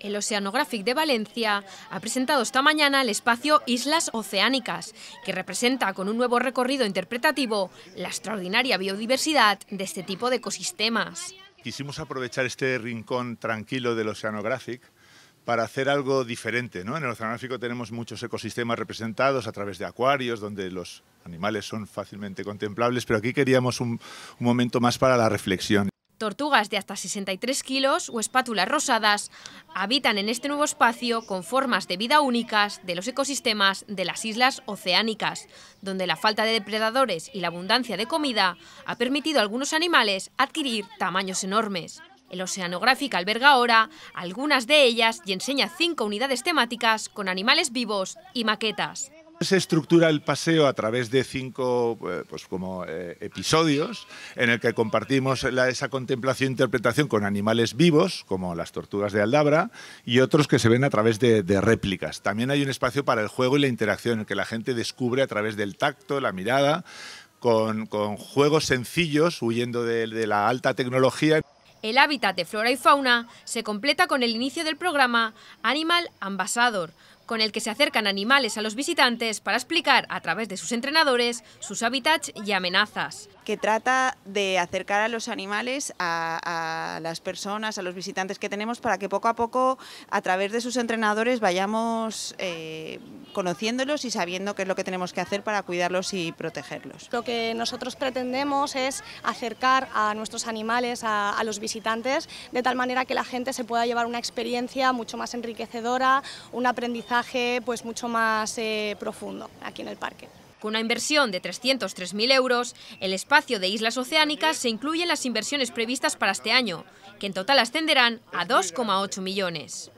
El Oceanographic de Valencia ha presentado esta mañana el espacio Islas Oceánicas, que representa con un nuevo recorrido interpretativo la extraordinaria biodiversidad de este tipo de ecosistemas. Quisimos aprovechar este rincón tranquilo del Oceanográfico para hacer algo diferente. En el Oceanográfico tenemos muchos ecosistemas representados a través de acuarios, donde los animales son fácilmente contemplables, pero aquí queríamos un momento más para la reflexión. Tortugas de hasta 63 kilos o espátulas rosadas habitan en este nuevo espacio con formas de vida únicas de los ecosistemas de las islas oceánicas, donde la falta de depredadores y la abundancia de comida ha permitido a algunos animales adquirir tamaños enormes. El Oceanográfico alberga ahora algunas de ellas y enseña cinco unidades temáticas con animales vivos y maquetas. Se estructura el paseo a través de cinco eh, pues como, eh, episodios en el que compartimos esa contemplación e interpretación con animales vivos, como las tortugas de Aldabra, y otros que se ven a través de, réplicas. También hay un espacio para el juego y la interacción, en el que la gente descubre a través del tacto, la mirada, con, juegos sencillos, huyendo de, de la alta tecnología. El hábitat de flora y fauna se completa con el inicio del programa Animal Ambassador, con el que se acercan animales a los visitantes para explicar, a través de sus entrenadores, sus hábitats y amenazas. Que trata de acercar a los animales a, las personas, a los visitantes que tenemos, para que poco a poco, a través de sus entrenadores, vayamos eh, conociéndolos y sabiendo qué es lo que tenemos que hacer para cuidarlos y protegerlos. Lo que nosotros pretendemos es acercar a nuestros animales a, a los visitantes, de tal manera que la gente se pueda llevar una experiencia mucho más enriquecedora, un aprendizaje pues mucho más eh, profundo aquí en el parque. Con una inversión de 303.000 euros, el espacio de islas oceánicas se incluye en las inversiones previstas para este año, que en total ascenderán a 2,8 millones.